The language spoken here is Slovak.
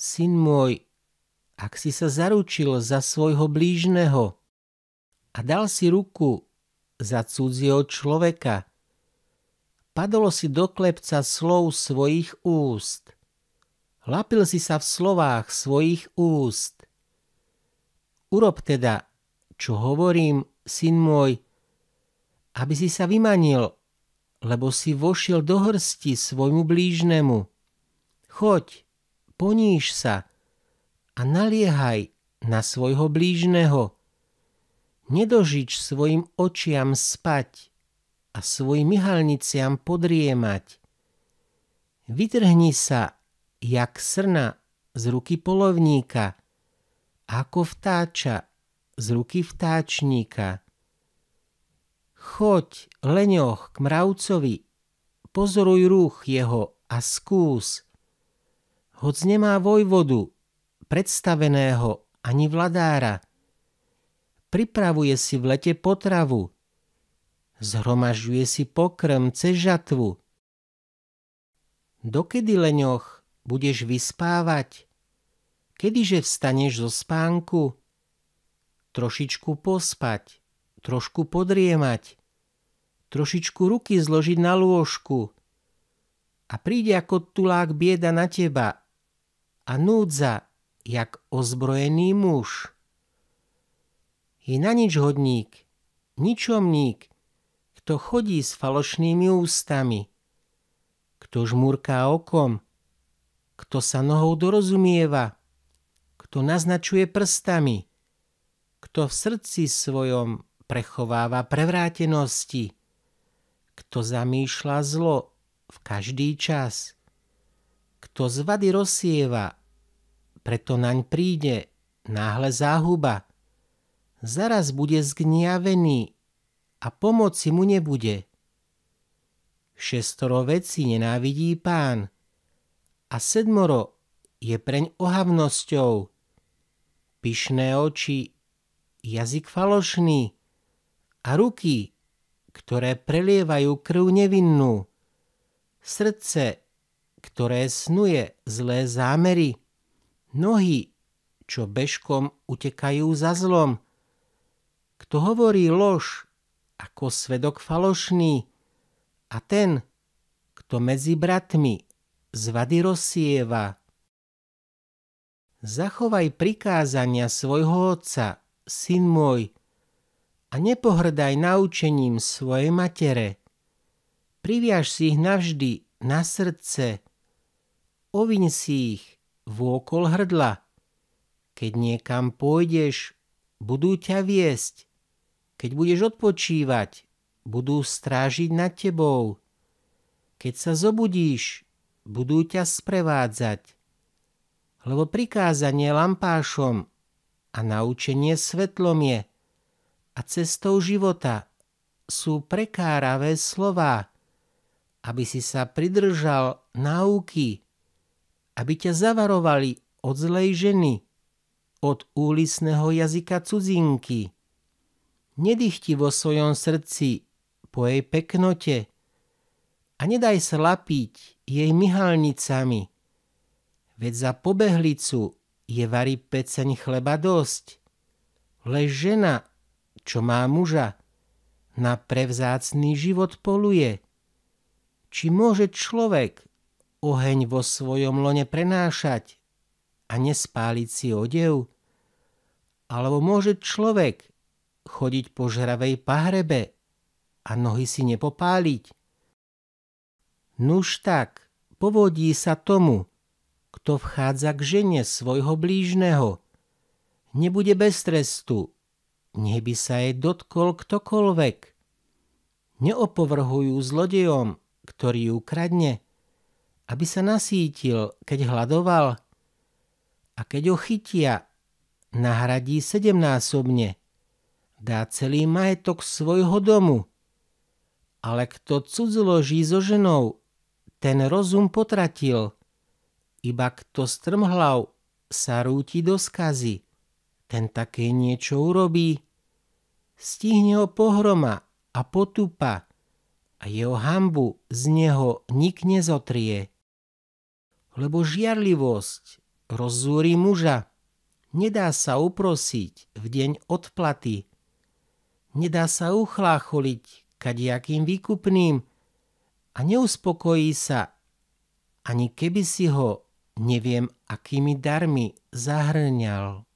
Syn môj, ak si sa zaručil za svojho blížneho a dal si ruku za cudzieho človeka, padolo si do klepca slov svojich úst. Lapil si sa v slovách svojich úst. Urob teda, čo hovorím, syn môj, aby si sa vymanil, lebo si vošiel do hrsti svojmu blížnemu. Choď, poníž sa a naliehaj na svojho blížneho. Nedožič svojim očiam spať a svojim myhalniciam podriemať. Vytrhni sa, jak srna z ruky polovníka, ako vtáča z ruky vtáčníka. Choď, leňoch, k mravcovi, pozoruj ruch jeho a skús – hoc nemá vojvodu, predstaveného ani vladára. Pripravuje si v lete potravu, zhromažuje si pokrm cez žatvu. Dokedy, leňoch, budeš vyspávať? Kedyže vstaneš zo spánku? Trošičku pospať, trošku podriemať, trošičku ruky zložiť na lôžku a príde ako tulák bieda na teba a núdza, jak ozbrojený muž. Je na nič hodník, ničomník, kto chodí s falošnými ústami, kto žmurká okom, kto sa nohou dorozumieva, kto naznačuje prstami, kto v srdci svojom prechováva prevrátenosti, kto zamýšľa zlo v každý čas, kto z vady rozsieva preto naň príde náhle záhuba. Zaraz bude zgniavený a pomoci mu nebude. Šestoro veci nenávidí pán a sedmoro je preň ohavnosťou. Pyšné oči, jazyk falošný a ruky, ktoré prelievajú krv nevinnú. Srdce, ktoré snuje zlé zámery Nohy, čo bežkom utekajú za zlom. Kto hovorí lož, ako svedok falošný, a ten, kto medzi bratmi zvady rozsieva. Zachovaj prikázania svojho otca, syn môj, a nepohrdaj naučením svojej matere. Priviaž si ich navždy na srdce, oviň si ich vôkol hrdla. Keď niekam pôjdeš, budú ťa viesť. Keď budeš odpočívať, budú strážiť nad tebou. Keď sa zobudíš, budú ťa sprevádzať. Lebo prikázanie lampášom a naučenie svetlom je a cestou života sú prekáravé slova, aby si sa pridržal náuky, aby ťa zavarovali od zlej ženy, od úlisného jazyka cudzinky. Nedýchti vo svojom srdci po jej peknote a nedaj sa lapiť jej myhalnicami, veď za pobehlicu je varí peceň chleba dosť. Lež žena, čo má muža, na prevzácný život poluje. Či môže človek oheň vo svojom lone prenášať a nespáliť si odev? Alebo môže človek chodiť po žravej pahrebe a nohy si nepopáliť? Nuž tak, povodí sa tomu, kto vchádza k žene svojho blížneho. Nebude bez trestu, nech by sa jej dotkol ktokoľvek. Neopovrhujú zlodejom, ktorý ju kradne, aby sa nasítil, keď hladoval? A keď ho chytia, nahradí sedemnásobne. Dá celý majetok svojho domu. Ale kto cudzloží so ženou, ten rozum potratil. Iba kto strmhlav sa rúti do skazy, ten také niečo urobí. Stihne ho pohroma a potupa a jeho hambu z neho nik nezotrie lebo žiarlivosť rozzúri muža. Nedá sa uprosiť v deň odplaty. Nedá sa uchlácholiť kadiakým výkupným a neuspokojí sa, ani keby si ho neviem akými darmi zahrňal.